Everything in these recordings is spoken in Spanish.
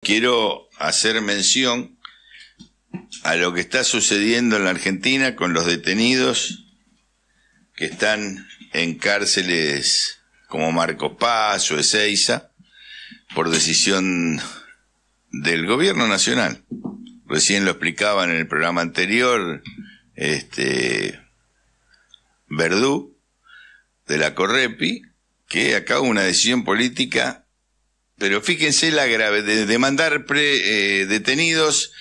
quiero hacer mención a lo que está sucediendo en la Argentina con los detenidos que están en cárceles como Marco Paz o Ezeiza por decisión del gobierno nacional. Recién lo explicaban en el programa anterior este Verdú de la Correpi que acá una decisión política pero fíjense la grave, de, mandar pre, eh, detenidos,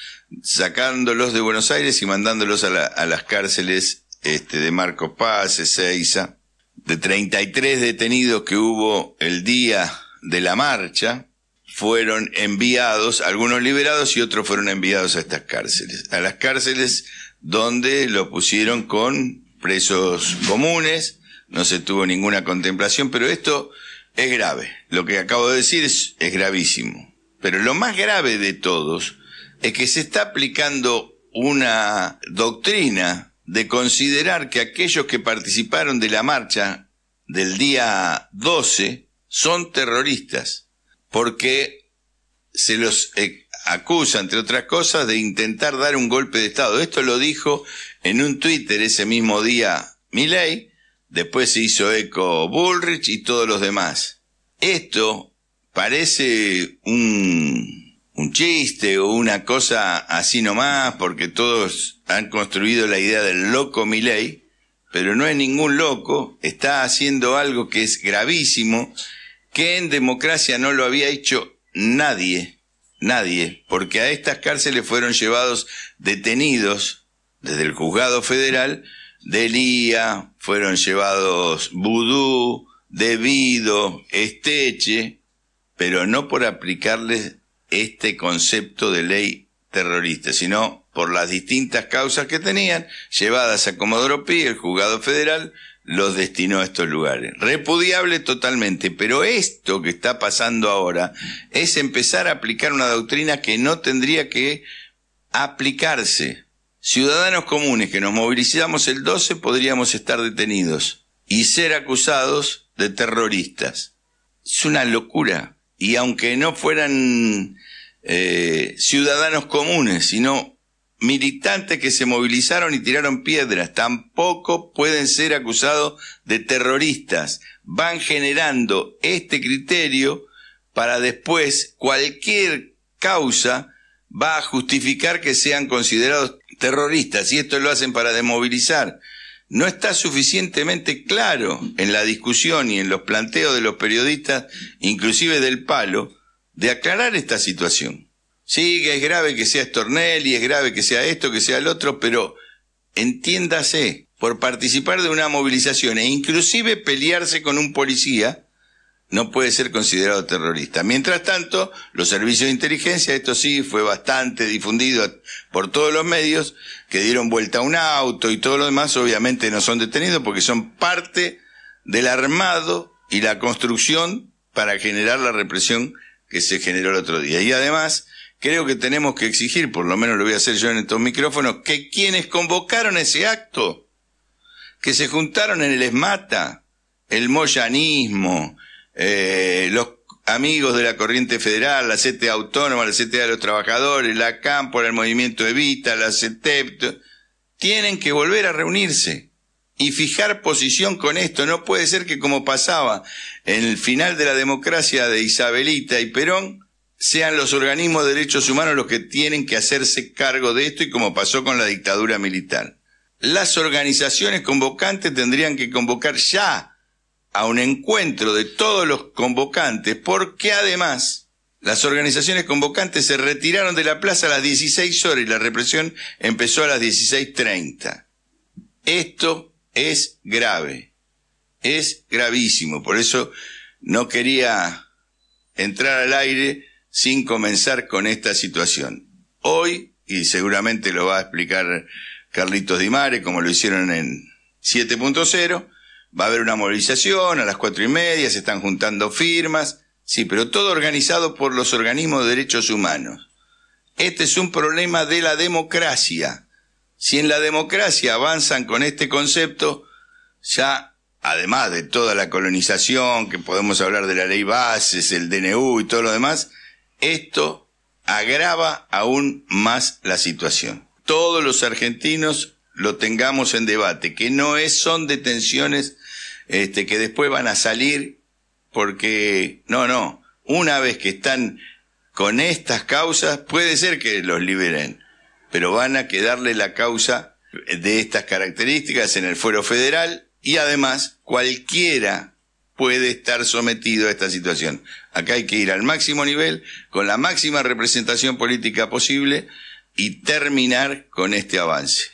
sacándolos de Buenos Aires y mandándolos a, las cárceles este, de Marcos Paz, Ezeiza, de 33 detenidos que hubo el día de la marcha, fueron enviados, algunos liberados y otros fueron enviados a estas cárceles, a las cárceles donde lo pusieron con presos comunes, no se tuvo ninguna contemplación, pero esto es grave. Lo que acabo de decir es, gravísimo. Pero lo más grave de todos es que se está aplicando una doctrina de considerar que aquellos que participaron de la marcha del día 12 son terroristas, porque se los eh, acusa, entre otras cosas, de intentar dar un golpe de Estado. Esto lo dijo en un Twitter ese mismo día Milei, Después se hizo eco Bullrich y todos los demás. Esto parece un, chiste o una cosa así nomás, porque todos han construido la idea del loco Milei, pero no es ningún loco, está haciendo algo que es gravísimo, que en democracia no lo había hecho nadie, nadie, porque a estas cárceles fueron llevados detenidos desde el juzgado federal de fueron llevados Vudú, Debido, Esteche, pero no por aplicarles este concepto de ley terrorista, sino por las distintas causas que tenían, llevadas a Comodoro Pi, el juzgado federal, los destinó a estos lugares. Repudiable totalmente, pero esto que está pasando ahora es empezar a aplicar una doctrina que no tendría que aplicarse ciudadanos comunes que nos movilizamos el 12 podríamos estar detenidos y ser acusados de terroristas. Es una locura. Y aunque no fueran eh, ciudadanos comunes, sino militantes que se movilizaron y tiraron piedras, tampoco pueden ser acusados de terroristas. Van generando este criterio para después cualquier causa va a justificar que sean considerados terroristas, y esto lo hacen para desmovilizar, no está suficientemente claro en la discusión y en los planteos de los periodistas, inclusive del palo, de aclarar esta situación. Sí, que es grave que sea y es grave que sea esto, que sea el otro, pero entiéndase, por participar de una movilización e inclusive pelearse con un policía, no puede ser considerado terrorista. Mientras tanto, los servicios de inteligencia, esto sí fue bastante difundido por todos los medios, que dieron vuelta a un auto y todo lo demás, obviamente no son detenidos porque son parte del armado y la construcción para generar la represión que se generó el otro día. Y además, creo que tenemos que exigir, por lo menos lo voy a hacer yo en estos micrófonos, que quienes convocaron ese acto, que se juntaron en el ESMATA, el moyanismo, eh, los amigos de la corriente federal, la CTA autónoma, la CTA de los trabajadores, la Cámpora, el movimiento Evita, la CETEP, tienen que volver a reunirse y fijar posición con esto. No puede ser que como pasaba en el final de la democracia de Isabelita y Perón, sean los organismos de derechos humanos los que tienen que hacerse cargo de esto y como pasó con la dictadura militar. Las organizaciones convocantes tendrían que convocar ya a un encuentro de todos los convocantes, porque además las organizaciones convocantes se retiraron de la plaza a las 16 horas y la represión empezó a las 16.30. Esto es grave, es gravísimo, por eso no quería entrar al aire sin comenzar con esta situación. Hoy, y seguramente lo va a explicar Carlitos Dimare como lo hicieron en 7.0, va a haber una movilización a las cuatro y media, se están juntando firmas, sí, pero todo organizado por los organismos de derechos humanos. Este es un problema de la democracia. Si en la democracia avanzan con este concepto, ya, además de toda la colonización, que podemos hablar de la ley bases, el DNU y todo lo demás, esto agrava aún más la situación. Todos los argentinos lo tengamos en debate, que no es, son detenciones este, que después van a salir, porque no, no, una vez que están con estas causas, puede ser que los liberen, pero van a quedarle la causa de estas características en el fuero federal y además cualquiera puede estar sometido a esta situación. Acá hay que ir al máximo nivel, con la máxima representación política posible y terminar con este avance.